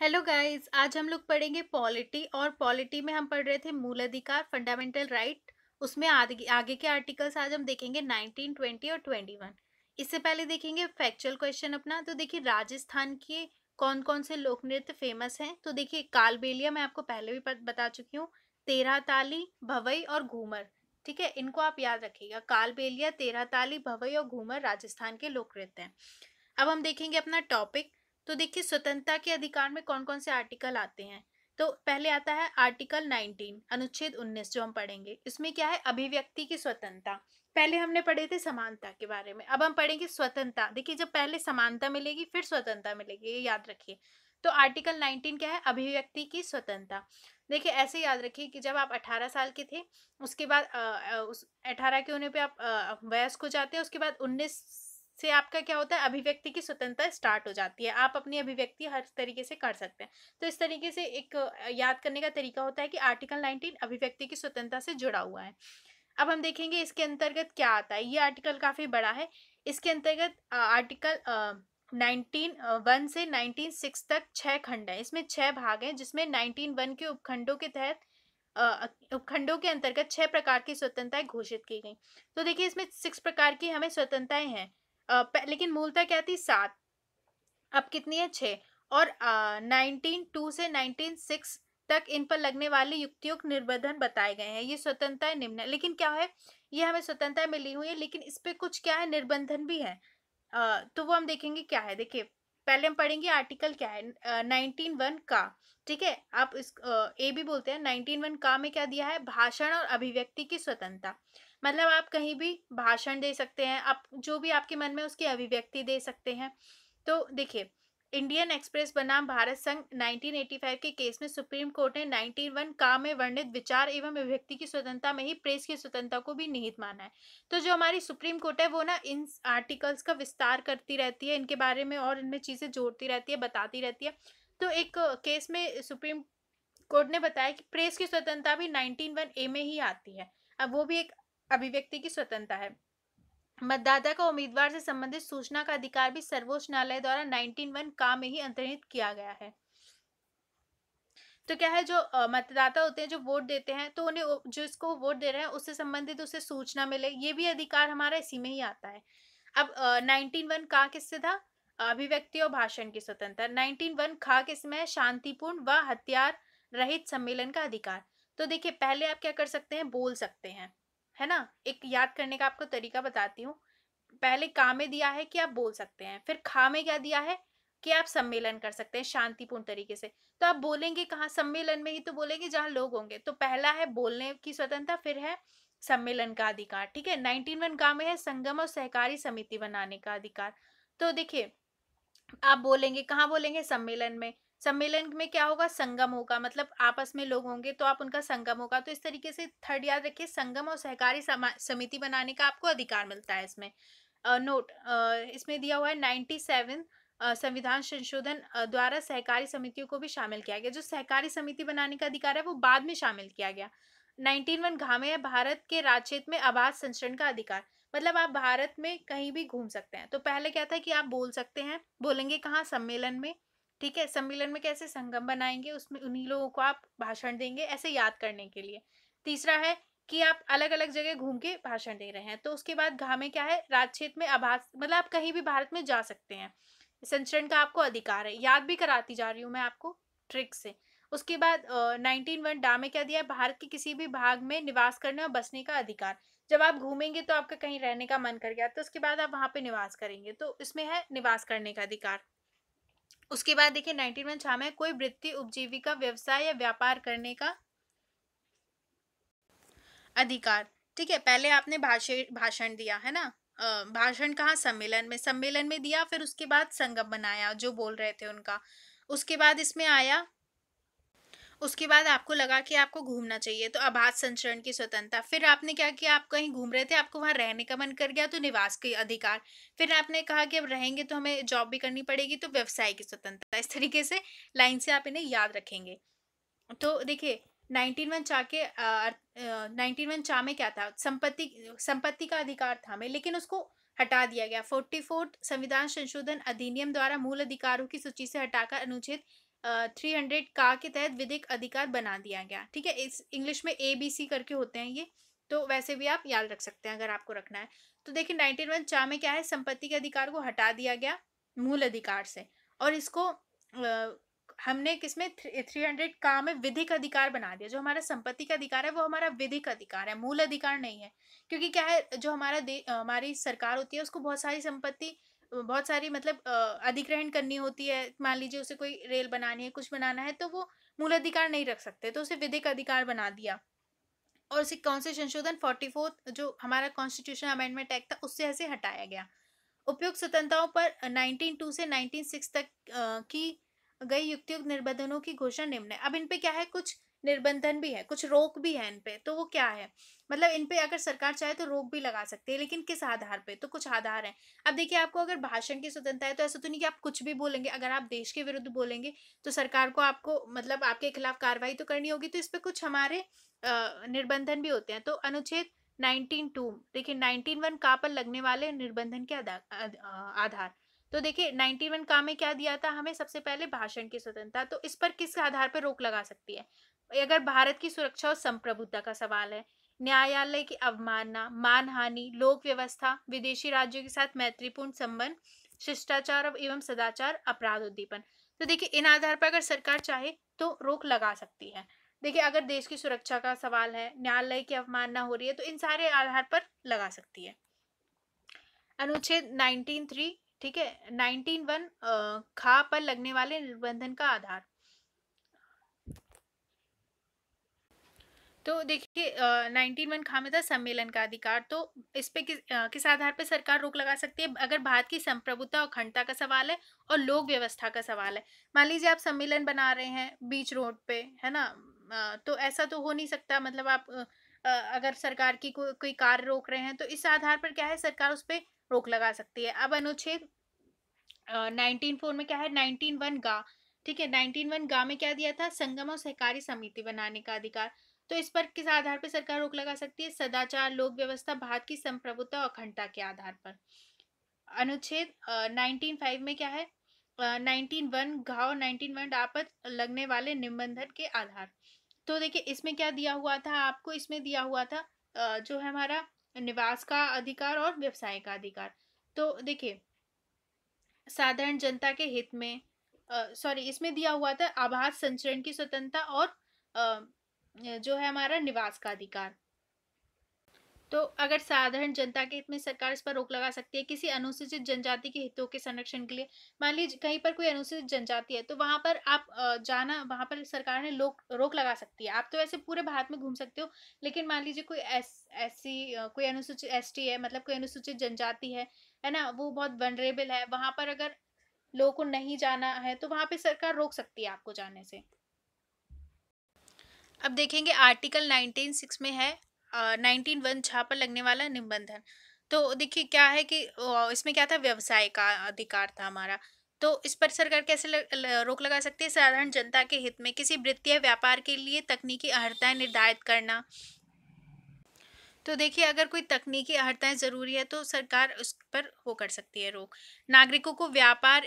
hello guys आज हम लोग पढ़ेंगे पॉलिटी और पॉलिटी में हम पढ़ रहे थे मूल अधिकार फंडामेंटल राइट उसमें आगे आगे के आर्टिकल्स आज हम देखेंगे 19, 20 और 21 इससे पहले देखेंगे फैक्चुअल क्वेश्चन अपना तो देखिए राजस्थान के कौन कौन से लोक नृत्य फेमस हैं तो देखिए कालबेलिया मैं आपको पहले भी बता चुकी हूँ तेरह ताली भवई और घूमर ठीक है इनको आप याद रखिएगा कालबेलिया तेरह ताली भवई और घूमर राजस्थान के लोक नृत्य हैं अब हम देखेंगे अपना टॉपिक तो देखिए स्वतंत्रता के अधिकार में कौन कौन से आर्टिकल आते हैं तो पहले आता है आर्टिकल 19 अनुच्छेद 19 जो हम पढ़ेंगे इसमें क्या है अभिव्यक्ति की स्वतंत्रता पहले हमने पढ़े थे समानता के बारे में अब हम पढ़ेंगे स्वतंत्रता देखिए जब पहले समानता मिलेगी फिर स्वतंत्रता मिलेगी ये याद रखिए तो आर्टिकल 19 क्या है अभिव्यक्ति की स्वतंत्रता देखिए ऐसे याद रखिए कि जब आप 18 साल के थे उसके बाद आ, उस 18 के होने पे आप वयस्क हो जाते हैं उसके बाद उन्नीस से आपका क्या होता है अभिव्यक्ति की स्वतंत्रता स्टार्ट हो जाती है आप अपनी अभिव्यक्ति हर तरीके से कर सकते हैं तो इस तरीके से एक याद करने का तरीका होता है कि आर्टिकल नाइनटीन अभिव्यक्ति की स्वतंत्रता से जुड़ा हुआ है अब हम देखेंगे इसके अंतर्गत क्या आता है ये आर्टिकल काफ़ी बड़ा है इसके अंतर्गत आर्टिकल नाइनटीन वन से नाइनटीन सिक्स तक छः खंड हैं इसमें छः भाग हैं जिसमें नाइनटीन वन के उपखंडों के तहत उपखंडों के अंतर्गत छह प्रकार की स्वतंत्रताएं घोषित की गई तो देखिए इसमें सिक्स प्रकार की हमें स्वतंत्रताएं हैं लेकिन मूलतः क्या थी सात अब कितनी है छः और नाइनटीन टू से नाइनटीन सिक्स तक इन पर लगने वाले युक्तियुक्त निर्बंधन बताए गए हैं ये स्वतंत्रता निम्न लेकिन क्या है ये हमें स्वतंत्रता मिली हुई है लेकिन इस पर कुछ क्या है निर्बंधन भी है आ, तो वो हम देखेंगे क्या है देखिए पहले हम पढ़ेंगे आर्टिकल क्या है नाइनटीन वन का ठीक है आप इस ए भी बोलते हैं नाइनटीन वन का में क्या दिया है भाषण और अभिव्यक्ति की स्वतंत्रता मतलब आप कहीं भी भाषण दे सकते हैं आप जो भी आपके मन में उसकी अभिव्यक्ति दे सकते हैं तो देखिए इंडियन एक्सप्रेस बनाम भारत संघ 1985 के केस में सुप्रीम कोर्ट ने 91 का में वर्णित विचार एवं अभिव्यक्ति की स्वतंत्रता में ही प्रेस की स्वतंत्रता को भी निहित माना है तो जो हमारी सुप्रीम कोर्ट है वो ना इन आर्टिकल्स का विस्तार करती रहती है इनके बारे में और इनमें चीज़ें जोड़ती रहती है बताती रहती है तो एक केस में सुप्रीम कोर्ट ने बताया कि प्रेस की स्वतंत्रता भी नाइनटीन वन ए में ही आती है अब वो भी एक अभिव्यक्ति की स्वतंत्रता है मतदाता का उम्मीदवार से संबंधित सूचना का अधिकार भी सर्वोच्च न्यायालय द्वारा नाइनटीन वन का में ही अंतर्निहित किया गया है तो क्या है जो मतदाता होते हैं जो वोट देते हैं तो उन्हें जो इसको वोट दे रहे हैं उससे संबंधित उसे सूचना मिले ये भी अधिकार हमारा इसी में ही आता है अब नाइनटीन वन का किससे था अभिव्यक्ति और भाषण की स्वतंत्रता नाइनटीन वन खा किसमें शांतिपूर्ण व हथियार रहित सम्मेलन का अधिकार तो देखिए पहले आप क्या कर सकते हैं बोल सकते हैं है ना एक याद करने का आपको तरीका बताती हूँ पहले का में दिया है कि आप बोल सकते हैं फिर खा में क्या दिया है कि आप सम्मेलन कर सकते हैं शांतिपूर्ण तरीके से तो आप बोलेंगे कहाँ सम्मेलन में ही तो बोलेंगे जहाँ लोग होंगे तो पहला है बोलने की स्वतंत्रता फिर है सम्मेलन का अधिकार ठीक है नाइनटीन वन का में है संगम और सहकारी समिति बनाने का अधिकार तो देखिए आप बोलेंगे कहाँ बोलेंगे सम्मेलन में सम्मेलन में क्या होगा संगम होगा मतलब आपस में लोग होंगे तो आप उनका संगम होगा तो इस तरीके से थर्ड याद रखिए संगम और सहकारी समिति बनाने का आपको अधिकार मिलता है इसमें नोट इसमें दिया हुआ है नाइन्टी सेवन संविधान संशोधन द्वारा सहकारी समितियों को भी शामिल किया गया जो सहकारी समिति बनाने का अधिकार है वो बाद में शामिल किया गया नाइनटीन वन घामे है भारत के राजक्षेत्र क्षेत्र में आवास संचरण का अधिकार मतलब आप भारत में कहीं भी घूम सकते हैं तो पहले क्या था कि आप बोल सकते हैं बोलेंगे कहाँ सम्मेलन में ठीक है सम्मेलन में कैसे संगम बनाएंगे उसमें उन्हीं लोगों को आप भाषण देंगे ऐसे याद करने के लिए तीसरा है कि आप अलग अलग जगह घूम के भाषण दे रहे हैं तो उसके बाद घा में क्या है राजक्षेत्र में आभास मतलब आप कहीं भी भारत में जा सकते हैं संचरण का आपको अधिकार है याद भी कराती जा रही हूँ मैं आपको ट्रिक से उसके बाद नाइनटीन वन डा में क्या दिया है भारत के किसी भी भाग में निवास करने और बसने का अधिकार जब आप घूमेंगे तो आपका कहीं रहने का मन कर गया तो उसके बाद आप वहाँ पे निवास करेंगे तो इसमें है निवास करने का अधिकार उसके बाद देखिए नाइनटीन वन छाम है कोई वृत्ति उपजीविका व्यवसाय या व्यापार करने का अधिकार ठीक है पहले आपने भाषण भाषण दिया है ना भाषण कहा सम्मेलन में सम्मेलन में दिया फिर उसके बाद संगम बनाया जो बोल रहे थे उनका उसके बाद इसमें आया उसके बाद आपको लगा कि आपको घूमना चाहिए तो आभास संचरण की स्वतंत्रता फिर आपने क्या किया आप कहीं घूम रहे थे आपको वहाँ रहने का मन कर गया तो निवास के अधिकार फिर आपने कहा कि अब रहेंगे तो हमें जॉब भी करनी पड़ेगी तो व्यवसाय की स्वतंत्रता इस तरीके से लाइन से आप इन्हें याद रखेंगे तो देखिए नाइनटीन वन चा के नाइनटीन वन चा में क्या था संपत्ति संपत्ति का अधिकार था हमें लेकिन उसको हटा दिया गया फोर्टी फोर्थ संविधान संशोधन अधिनियम द्वारा मूल अधिकारों की सूची से हटाकर अनुच्छेद थ्री हंड्रेड का के तहत विधिक अधिकार बना दिया गया ठीक है इस इंग्लिश में ए बी सी करके होते हैं ये तो वैसे भी आप याद रख सकते हैं अगर आपको रखना है तो देखिए नाइनटीन वन चा में क्या है संपत्ति के अधिकार को हटा दिया गया मूल अधिकार से और इसको आ, हमने किसमें थ्री हंड्रेड का में विधिक अधिकार बना दिया जो हमारा संपत्ति का अधिकार है वो हमारा विधिक अधिकार है मूल अधिकार नहीं है क्योंकि क्या है जो हमारा हमारी सरकार होती है उसको बहुत सारी संपत्ति बहुत सारी मतलब अधिग्रहण करनी होती है मान लीजिए उसे कोई रेल बनानी है कुछ बनाना है तो वो मूल अधिकार नहीं रख सकते तो उसे विधिक अधिकार बना दिया और उसे कौन से संशोधन फोर्टी फोर्थ जो हमारा कॉन्स्टिट्यूशन अमेंडमेंट एक्ट था उससे ऐसे हटाया गया उपयुक्त स्वतंत्रताओं पर नाइनटीन टू से सिक्स तक की गई युक्तियुक्त निर्बंधनों की घोषणा निम्न है अब इन पे क्या है कुछ निर्बंधन भी है कुछ रोक भी है इन पे तो वो क्या है मतलब इन पे अगर सरकार चाहे तो रोक भी लगा सकती है लेकिन किस आधार पे तो कुछ आधार है अब देखिए आपको अगर भाषण की स्वतंत्रता है तो ऐसा तो नहीं कि आप कुछ भी बोलेंगे अगर आप देश के विरुद्ध बोलेंगे तो सरकार को आपको मतलब आपके खिलाफ कार्रवाई तो करनी होगी तो इस पर कुछ हमारे निर्बंधन भी होते हैं तो अनुच्छेद नाइनटीन टू देखिए नाइनटीन वन का पर लगने वाले निर्बंधन के आधार तो देखिए नाइनटीन वन का में क्या दिया था हमें सबसे पहले भाषण की स्वतंत्रता तो इस पर किस आधार पर रोक लगा सकती है अगर भारत की सुरक्षा और संप्रभुता का सवाल है न्यायालय की अवमानना मानहानि लोक व्यवस्था विदेशी राज्यों के साथ मैत्रीपूर्ण संबंध शिष्टाचार एवं सदाचार अपराध उद्दीपन तो देखिए इन आधार पर अगर सरकार चाहे तो रोक लगा सकती है देखिए अगर देश की सुरक्षा का सवाल है न्यायालय की अवमानना हो रही है तो इन सारे आधार पर लगा सकती है अनुच्छेद नाइनटीन थ्री ठीक है नाइनटीन वन खा पर लगने वाले निर्बंधन का आधार तो देखिए नाइनटीन वन खामे था सम्मेलन का अधिकार तो इस पे किस आ, किस आधार पर सरकार रोक लगा सकती है अगर भारत की संप्रभुता और अखंडता का सवाल है और लोक व्यवस्था का सवाल है मान लीजिए आप सम्मेलन बना रहे हैं बीच रोड पे है ना आ, तो ऐसा तो हो नहीं सकता मतलब आप आ, अगर सरकार की को, कोई कार रोक रहे हैं तो इस आधार पर क्या है सरकार उस पर रोक लगा सकती है अब अनुच्छेद नाइनटीन फोर में क्या है नाइनटीन वन गा ठीक है नाइनटीन वन गा में क्या दिया था संगम और सहकारी समिति बनाने का अधिकार तो इस पर किस आधार पर सरकार रोक लगा सकती है सदाचार लोक व्यवस्था भारत की संप्रभुता और अखंडता के आधार पर अनुच्छेद नाइनटीन फाइव में क्या है नाइनटीन वन घाव नाइनटीन वन डापत लगने वाले निबंधन के आधार तो देखिए इसमें क्या दिया हुआ था आपको इसमें दिया हुआ था जो है हमारा निवास का अधिकार और व्यवसाय का अधिकार तो देखिए साधारण जनता के हित में सॉरी इसमें दिया हुआ था आभास संचरण की स्वतंत्रता और जो है हमारा निवास का अधिकार तो अगर साधारण जनता के हित में सरकार इस पर रोक लगा सकती है किसी अनुसूचित जनजाति के हितों के संरक्षण के लिए मान लीजिए कहीं पर कोई अनुसूचित जनजाति है तो वहां पर आप जाना वहां पर सरकार ने लोक रोक लगा सकती है आप तो वैसे पूरे भारत में घूम सकते हो लेकिन मान लीजिए कोई एस एस कोई अनुसूचित एस है मतलब कोई अनुसूचित जनजाति है है ना वो बहुत वनरेबल है वहां पर अगर लोगों को नहीं जाना है तो वहां पर सरकार रोक सकती है आपको जाने से अब देखेंगे आर्टिकल नाइनटीन सिक्स में है नाइनटीन वन छा पर लगने वाला निबंधन तो देखिए क्या है कि इसमें क्या था व्यवसाय का अधिकार था हमारा तो इस पर सरकार कैसे ल, रोक लगा सकती है साधारण जनता के हित में किसी वृत्तीय व्यापार के लिए तकनीकी अर्हताएं निर्धारित करना तो देखिए अगर कोई तकनीकी अहर्ताएँ ज़रूरी है तो सरकार उस पर वो कर सकती है रोक नागरिकों को व्यापार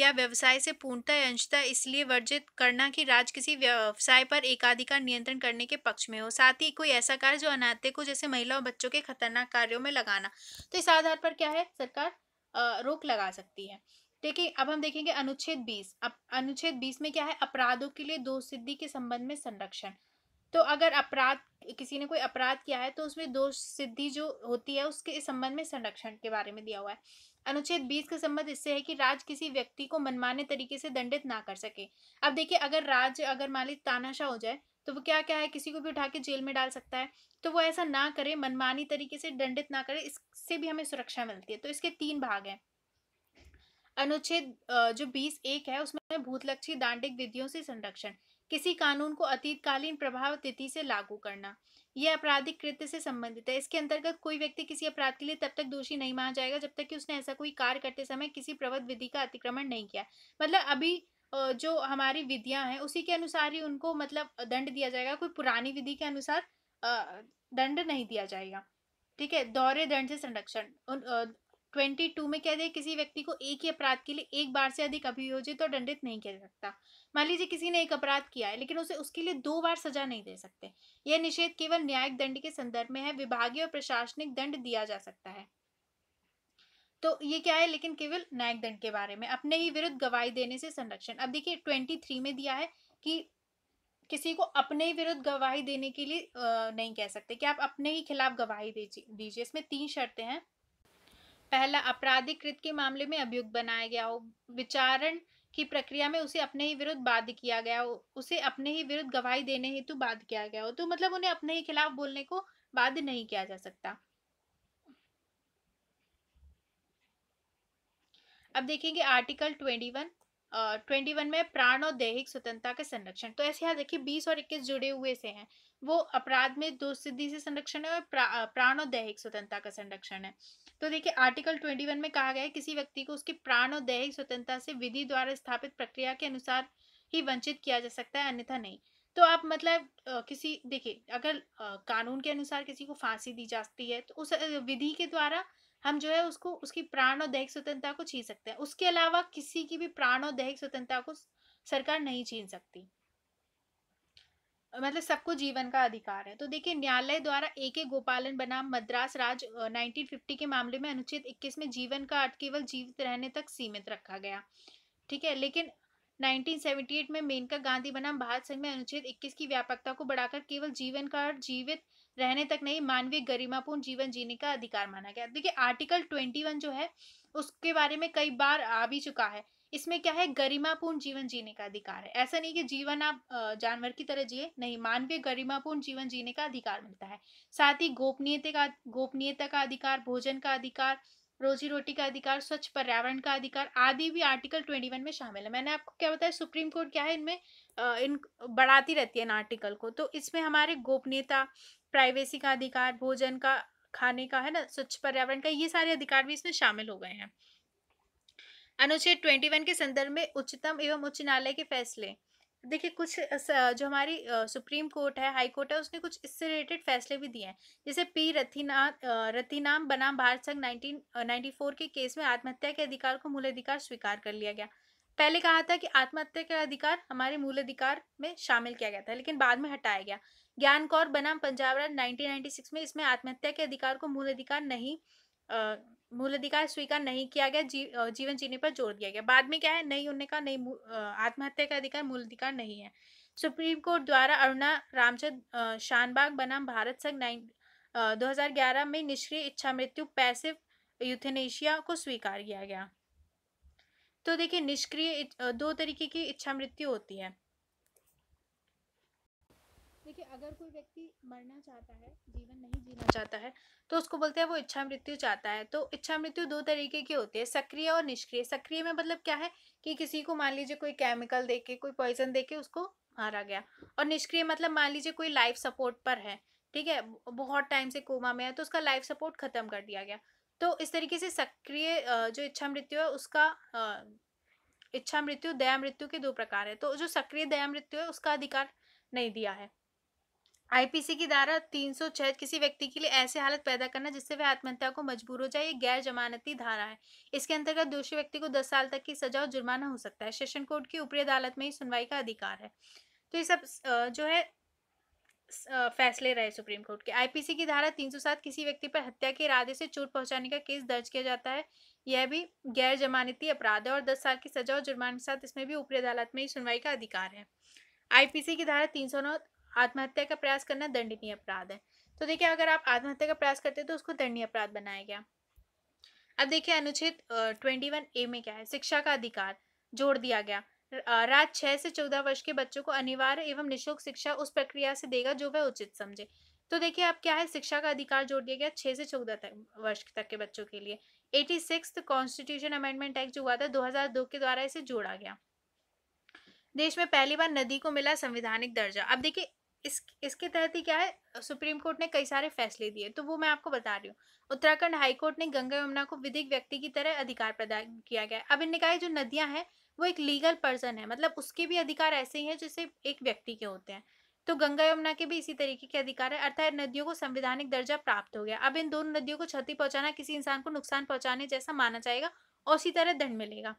या व्यवसाय से पूर्णतः अंशता इसलिए वर्जित करना कि राज्य किसी व्यवसाय पर एकाधिकार नियंत्रण करने के पक्ष में हो साथ ही कोई ऐसा कार्य जो अनाथ्य को जैसे महिला और बच्चों के खतरनाक कार्यों में लगाना तो इस आधार पर क्या है सरकार रोक लगा सकती है देखिए अब हम देखेंगे अनुच्छेद बीस अब अनुच्छेद बीस में क्या है अपराधों के लिए दो सिद्धि के संबंध में संरक्षण तो अगर अपराध किसी ने कोई अपराध किया है तो उसमें दोष सिद्धि जो होती है उसके इस संबंध में संरक्षण के बारे में दिया हुआ है अनुच्छेद बीस का संबंध इससे है कि राज किसी व्यक्ति को मनमाने तरीके से दंडित ना कर सके अब देखिए अगर राज अगर मालिक तानाशाह हो जाए तो वो क्या क्या है किसी को भी उठा के जेल में डाल सकता है तो वो ऐसा ना करे मनमानी तरीके से दंडित ना करे इससे भी हमें सुरक्षा मिलती है तो इसके तीन भाग हैं अनुच्छेद जो बीस एक है उसमें भूतलक्षी दांडिक विधियों से संरक्षण किसी कानून को अतीतकालीन प्रभाव तिथि से लागू करना यह आपराधिक कृत्य से संबंधित है इसके अंतर्गत कोई व्यक्ति किसी अपराध के लिए तब तक दोषी नहीं माना जाएगा जब तक कि उसने ऐसा कोई कार्य करते समय किसी प्रवत विधि का अतिक्रमण नहीं किया मतलब अभी जो हमारी विधियां हैं उसी के अनुसार ही उनको मतलब दंड दिया जाएगा कोई पुरानी विधि के अनुसार दंड नहीं दिया जाएगा ठीक है दौरे दंड से संरक्षण ट्वेंटी टू में कह दिया किसी व्यक्ति को एक ही अपराध के लिए एक बार से अधिक अभियोजित और दंडित नहीं कर सकता मान लीजिए किसी ने एक अपराध किया है लेकिन उसे उसके लिए दो बार सजा नहीं दे सकते यह निषेध केवल न्यायिक दंड के संदर्भ में है विभागीय और प्रशासनिक दंड दिया जा सकता है तो ये क्या है लेकिन केवल न्यायिक दंड के बारे में अपने ही विरुद्ध गवाही देने से संरक्षण अब देखिए ट्वेंटी थ्री में दिया है कि किसी को अपने ही विरुद्ध गवाही देने के लिए नहीं कह सकते कि आप अपने ही खिलाफ गवाही दीजिए इसमें तीन शर्तें हैं पहला आपराधिक कृत के मामले में अभियुक्त बनाया गया हो विचारण की प्रक्रिया में उसे अपने ही विरुद्ध बाध्य किया गया हो उसे अपने ही विरुद्ध गवाही देने हेतु बाध्य किया गया हो तो मतलब उन्हें अपने ही खिलाफ बोलने को बाध्य नहीं किया जा सकता अब देखेंगे article twenty one twenty one में प्राण और दैहिक स्वतंत्रता के संरक्षण तो ऐसे यहाँ देखिए बीस और इक्कीस जुड़े हुए से हैं वो अपराध में दो सिद्धि से संरक्षण है और प्रा, प्राण और दैहिक स्वतंत्रता का संरक्षण है तो देखिए आर्टिकल ट्वेंटी वन में कहा गया है किसी व्यक्ति को उसकी प्राण और दैहिक स्वतंत्रता से विधि द्वारा स्थापित प्रक्रिया के अनुसार ही वंचित किया जा सकता है अन्यथा नहीं तो आप मतलब किसी देखिए अगर कानून के अनुसार किसी को फांसी दी जाती है तो उस विधि के द्वारा हम जो है उसको उसकी प्राण और दैहिक स्वतंत्रता को छीन सकते हैं उसके अलावा किसी की भी प्राण और दैहिक स्वतंत्रता को सरकार नहीं छीन सकती मतलब सबको जीवन का अधिकार है तो देखिए न्यायालय द्वारा ए के गोपालन बनाम मद्रास राज 1950 के मामले में अनुच्छेद 21 में जीवन का अर्थ केवल जीवित रहने तक सीमित रखा गया ठीक है लेकिन 1978 में मेनका गांधी बनाम भारत संघ में अनुच्छेद 21 की व्यापकता को बढ़ाकर केवल जीवन का अर्थ जीवित रहने तक नहीं मानवीय गरिमापूर्ण जीवन जीने का अधिकार माना गया देखिए आर्टिकल ट्वेंटी वन जो है उसके बारे में कई बार आ भी चुका है इसमें क्या है गरिमापूर्ण जीवन जीने का अधिकार है ऐसा नहीं कि जीवन आप जानवर की तरह जिए नहीं मानवीय गरिमापूर्ण जीवन जीने का अधिकार मिलता है साथ ही गोपनीयता का गोपनीयता का अधिकार भोजन का अधिकार रोजी रोटी का अधिकार स्वच्छ पर्यावरण का अधिकार आदि भी आर्टिकल ट्वेंटी वन में शामिल है मैंने आपको क्या बताया सुप्रीम कोर्ट क्या है इनमें इन बढ़ाती रहती है इन आर्टिकल को तो इसमें हमारे गोपनीयता प्राइवेसी का अधिकार भोजन का खाने का है ना स्वच्छ पर्यावरण का ये सारे अधिकार भी इसमें शामिल हो गए हैं अनुच्छेद वन के संदर्भ में उच्चतम एवं उच्च न्यायालय के फैसले देखिए कुछ जो हमारी सुप्रीम कोर्ट है हाई कोर्ट है उसने कुछ इससे रिलेटेड फैसले भी दिए हैं जैसे पी रथीना रथीनाम बनाम भारत संघ नाइनटीन नाइन्टी फोर के केस में आत्महत्या के अधिकार को मूल अधिकार स्वीकार कर लिया गया पहले कहा था कि आत्महत्या का अधिकार हमारे मूल अधिकार में शामिल किया गया था लेकिन बाद में हटाया गया ज्ञान कौर बनाम पंजाबरा 1996 में इसमें आत्महत्या के अधिकार को मूल अधिकार नहीं मूल अधिकार स्वीकार नहीं किया गया जी, जीवन जीने पर जोर दिया गया बाद में क्या है नहीं उन्होंने कहा नहीं आत्महत्या का अधिकार मूल अधिकार नहीं है सुप्रीम कोर्ट द्वारा अरुणा रामचंद शानबाग बनाम भारत संघ नाइन दो में निष्क्रिय इच्छा मृत्यु पैसिव यूथेनेशिया को स्वीकार किया गया तो देखिए निष्क्रिय दो तरीके की इच्छा मृत्यु होती है देखिए अगर कोई व्यक्ति मरना चाहता है जीवन नहीं जीना चाहता है तो उसको बोलते हैं वो इच्छा मृत्यु चाहता है तो इच्छा मृत्यु दो तरीके की होती है सक्रिय और निष्क्रिय सक्रिय में मतलब क्या है कि किसी को मान लीजिए कोई केमिकल दे के कोई पॉइजन दे के उसको मारा गया और निष्क्रिय मतलब मान लीजिए कोई लाइफ सपोर्ट पर है ठीक है बहुत टाइम से कोमा में है तो उसका लाइफ सपोर्ट खत्म कर दिया गया तो इस तरीके से सक्रिय जो इच्छा मृत्यु है उसका इच्छा मृत्यु दया मृत्यु के दो प्रकार है तो जो सक्रिय दया मृत्यु है उसका अधिकार नहीं दिया है आईपीसी की धारा तीन सौ छह किसी व्यक्ति के लिए ऐसी हालत पैदा करना जिससे वह आत्महत्या को मजबूर हो जाए ये गैर जमानती धारा है इसके अंतर्गत दोषी व्यक्ति को दस साल तक की सजा और जुर्माना हो सकता है सेशन कोर्ट की ऊपरी अदालत में ही सुनवाई का अधिकार है तो ये सब जो है फैसले रहे सुप्रीम कोर्ट के आईपीसी की धारा 307 किसी व्यक्ति पर हत्या के इरादे से चोट पहुंचाने का केस दर्ज किया जाता है यह भी गैर जमानती अपराध है और दस साल की सजा और जुर्माने के साथ इसमें भी ऊपरी अदालत में ही सुनवाई का अधिकार है आईपीसी की धारा 309 आत्महत्या का प्रयास करना दंडनीय अपराध है तो देखिए अगर आप आत्महत्या का प्रयास करते हैं तो उसको दंडनीय अपराध बनाया गया अब देखिए अनुच्छेद ट्वेंटी वन ए में क्या है शिक्षा का अधिकार जोड़ दिया गया रात छः से चौदह वर्ष के बच्चों को अनिवार्य एवं निःशुल्क शिक्षा उस प्रक्रिया से देगा जो वह उचित समझे तो देखिए अब क्या है शिक्षा का अधिकार जोड़ दिया गया छः से चौदह तक वर्ष तक के बच्चों के लिए eighty six constitution amendment act जो हुआ था दो के द्वारा इसे जोड़ा गया देश में पहली बार नदी को मिला संवैधानिक दर्जा अब देखिए इस इसके तहत ही क्या है सुप्रीम कोर्ट ने कई सारे फैसले दिए तो वो मैं आपको बता रही हूँ उत्तराखंड हाईकोर्ट ने गंगा यमुना को विधिक व्यक्ति की तरह अधिकार प्रदान किया गया अब इन निकाय जो नदियाँ हैं वो एक लीगल पर्सन है मतलब उसके भी अधिकार ऐसे ही हैं जैसे एक व्यक्ति के होते हैं तो गंगा यमुना के भी इसी तरीके के अधिकार है अर्थात नदियों को संवैधानिक दर्जा प्राप्त हो गया अब इन दोनों नदियों को क्षति पहुंचाना किसी इंसान को नुकसान पहुंचाने जैसा माना जाएगा और उसी तरह दंड मिलेगा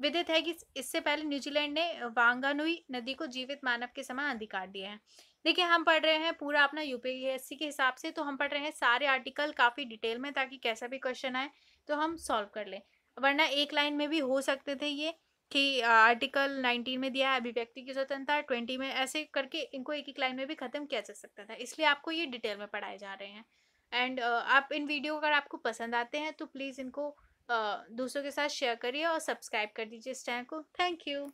विदित है कि इससे पहले न्यूजीलैंड ने वांगानुई नदी को जीवित मानव के समान अधिकार दिए हैं देखिए हम पढ़ रहे हैं पूरा अपना यूपीएससी के हिसाब से तो हम पढ़ रहे हैं सारे आर्टिकल काफ़ी डिटेल में ताकि कैसा भी क्वेश्चन आए तो हम सॉल्व कर लें वरना एक लाइन में भी हो सकते थे ये कि आर्टिकल नाइनटीन में दिया है अभिव्यक्ति की स्वतंत्रता ट्वेंटी में ऐसे करके इनको एक एक लाइन में भी ख़त्म किया जा सकता था इसलिए आपको ये डिटेल में पढ़ाए जा रहे हैं एंड uh, आप इन वीडियो अगर आपको पसंद आते हैं तो प्लीज़ इनको दूसरों के साथ शेयर करिए और सब्सक्राइब कर दीजिए इस चैनल को थैंक यू